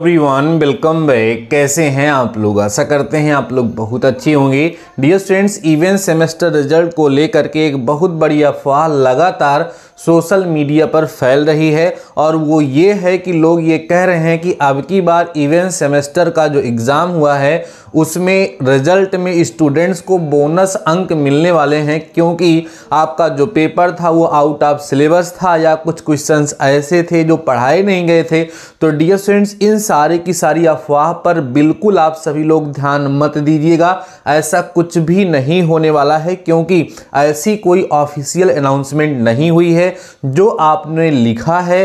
everyone welcome back कैसे हैं आप लोग आशा करते हैं आप लोग बहुत अच्छे होंगे dear students even semester result को लेकर के एक बहुत बड़ी अफवाह लगातार सोशल मीडिया पर फैल रही है और वो ये है कि लोग ये कह रहे हैं कि अब की बार इवेंट सेमेस्टर का जो एग्ज़ाम हुआ है उसमें रिजल्ट में स्टूडेंट्स को बोनस अंक मिलने वाले हैं क्योंकि आपका जो पेपर था वो आउट ऑफ सिलेबस था या कुछ क्वेश्चंस ऐसे थे जो पढ़ाए नहीं गए थे तो डियर स्टूडेंट्स इन सारे की सारी अफवाह पर बिल्कुल आप सभी लोग ध्यान मत दीजिएगा ऐसा कुछ भी नहीं होने वाला है क्योंकि ऐसी कोई ऑफिशियल अनाउंसमेंट नहीं हुई है है जो आपने लिखा है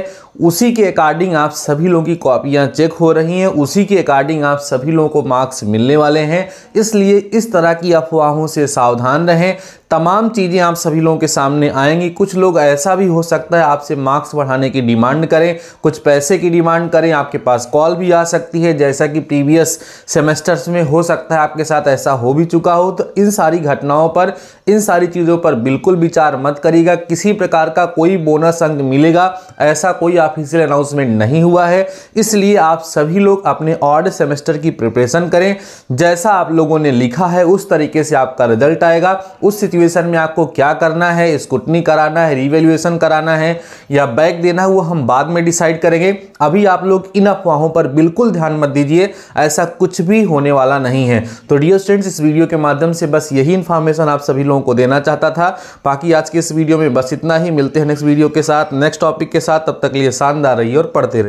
उसी के अकॉर्डिंग आप सभी लोगों की कॉपियां चेक हो रही हैं उसी के अकॉर्डिंग आप सभी लोगों को मार्क्स मिलने वाले हैं इसलिए इस तरह की अफवाहों से सावधान रहें तमाम चीज़ें आप सभी लोगों के सामने आएंगी कुछ लोग ऐसा भी हो सकता है आपसे मार्क्स बढ़ाने की डिमांड करें कुछ पैसे की डिमांड करें आपके पास कॉल भी आ सकती है जैसा कि प्रीवियस सेमेस्टर्स में हो सकता है आपके साथ ऐसा हो भी चुका हो तो इन सारी घटनाओं पर इन सारी चीज़ों पर बिल्कुल विचार मत करिएगा किसी प्रकार का कोई बोनस अंक मिलेगा ऐसा कोई ऑफिशियल अनाउंसमेंट नहीं हुआ है इसलिए आप सभी लोग अपने ऑर्ड सेमेस्टर की प्रिपरेशन करें जैसा आप लोगों ने लिखा है उस तरीके से आपका रिजल्ट आएगा उस सिचुएशन में आपको क्या करना है स्कूटनी कराना है रिवेल्युएसन कराना है या बैग देना है वो हम बाद में डिसाइड करेंगे अभी आप लोग इन अफवाहों पर बिल्कुल ध्यान मत दीजिए ऐसा कुछ भी होने वाला नहीं है तो डियर स्टूडेंट्स इस वीडियो के माध्यम से बस यही इन्फॉर्मेशन आप सभी लोगों को देना चाहता था बाकी आज के इस वीडियो में बस इतना ही मिलते हैं नेक्स्ट वीडियो के साथ नेक्स्ट टॉपिक के साथ तब तक लिए शानदार रहिए और पढ़ते रहिए